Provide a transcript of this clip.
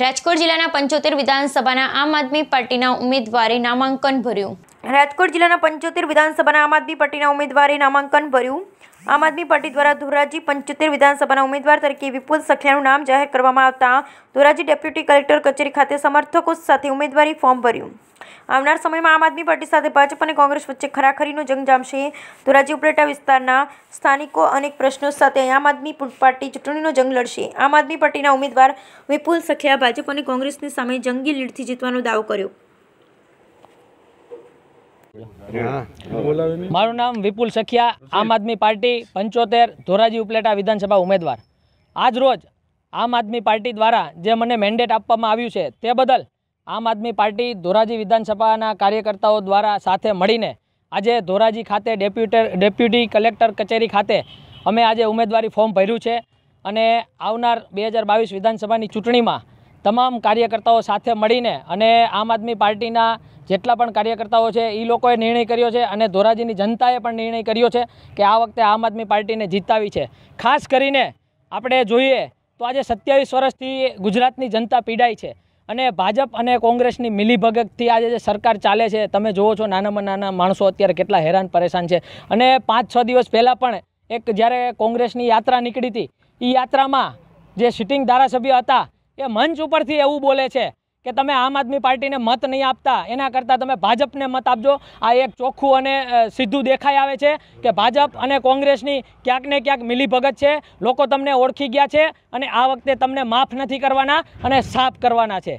રાજકોટ જિલ્લાના પંચોતેર વિધાનસભાના આમ આદમી પાર્ટીના ઉમેદવારે નામાંકન ભર્યું રાજકોટ જિલ્લાના પંચોતેર વિધાનસભાના આમ આદમી પાર્ટીના ઉમેદવારે નામાંકન ભર્યું આમ આદમી પાર્ટી દ્વારા ધોરાજી પંચોતેર વિધાનસભાના ઉમેદવાર તરીકે વિપુલ સખિયાનું નામ જાહેર કરવામાં આવતા ધોરાજી ડેપ્યુટી કલેક્ટર કચેરી ખાતે સમર્થકો સાથે ઉમેદવારી ફોર્મ ભર્યું આવનાર સમયમાં આમ આદમી પાર્ટી સાથે ભાજપ અને કોંગ્રેસ વચ્ચે ખરાખરીનો જંગ જામશે ધોરાજી ઉપલેટા વિસ્તારના સ્થાનિકો અનેક પ્રશ્નો સાથે આમ આદમી પાર્ટી ચૂંટણીનો જંગ લડશે આમ આદમી પાર્ટીના ઉમેદવાર વિપુલ સખિયા ભાજપ અને કોંગ્રેસની સામે જંગી લીડથી જીતવાનો દાવો કર્યો મારું નામ વિપુલ સખિયા આમ આદમી પાર્ટી પંચોતેર ધોરાજી ઉપલેટા વિધાનસભા ઉમેદવાર આજ રોજ આમ આદમી પાર્ટી દ્વારા જે મને મેન્ડેટ આપવામાં આવ્યું છે તે બદલ આમ આદમી પાર્ટી ધોરાજી વિધાનસભાના કાર્યકર્તાઓ દ્વારા સાથે મળીને આજે ધોરાજી ખાતે ડેપ્યુટર ડેપ્યુટી કલેક્ટર કચેરી ખાતે અમે આજે ઉમેદવારી ફોર્મ ભર્યું છે અને આવનાર બે વિધાનસભાની ચૂંટણીમાં તમામ કાર્યકર્તાઓ સાથે મળીને અને આમ આદમી પાર્ટીના જેટલા પણ કાર્યકર્તાઓ છે એ લોકોએ નિર્ણય કર્યો છે અને ધોરાજીની જનતાએ પણ નિર્ણય કર્યો છે કે આ વખતે આમ આદમી પાર્ટીને જીતાવી છે ખાસ કરીને આપણે જોઈએ તો આજે સત્યાવીસ વર્ષથી ગુજરાતની જનતા પીડાય છે અને ભાજપ અને કોંગ્રેસની મિલીભગતથી આજે જે સરકાર ચાલે છે તમે જુઓ છો નાનામાં નાના માણસો અત્યારે કેટલા હેરાન પરેશાન છે અને પાંચ છ દિવસ પહેલાં પણ એક જ્યારે કોંગ્રેસની યાત્રા નીકળી હતી એ યાત્રામાં જે સિટિંગ ધારાસભ્ય હતા એ મંચ ઉપરથી એવું બોલે છે કે તમે આમ આદમી પાર્ટીને મત નહીં આપતા એના કરતાં તમે ભાજપને મત આપજો આ એક ચોખ્ખું અને સીધું દેખાઈ આવે છે કે ભાજપ અને કોંગ્રેસની ક્યાંક ને ક્યાંક મિલીભગત છે લોકો તમને ઓળખી ગયા છે અને આ વખતે તમને માફ નથી કરવાના અને સાફ કરવાના છે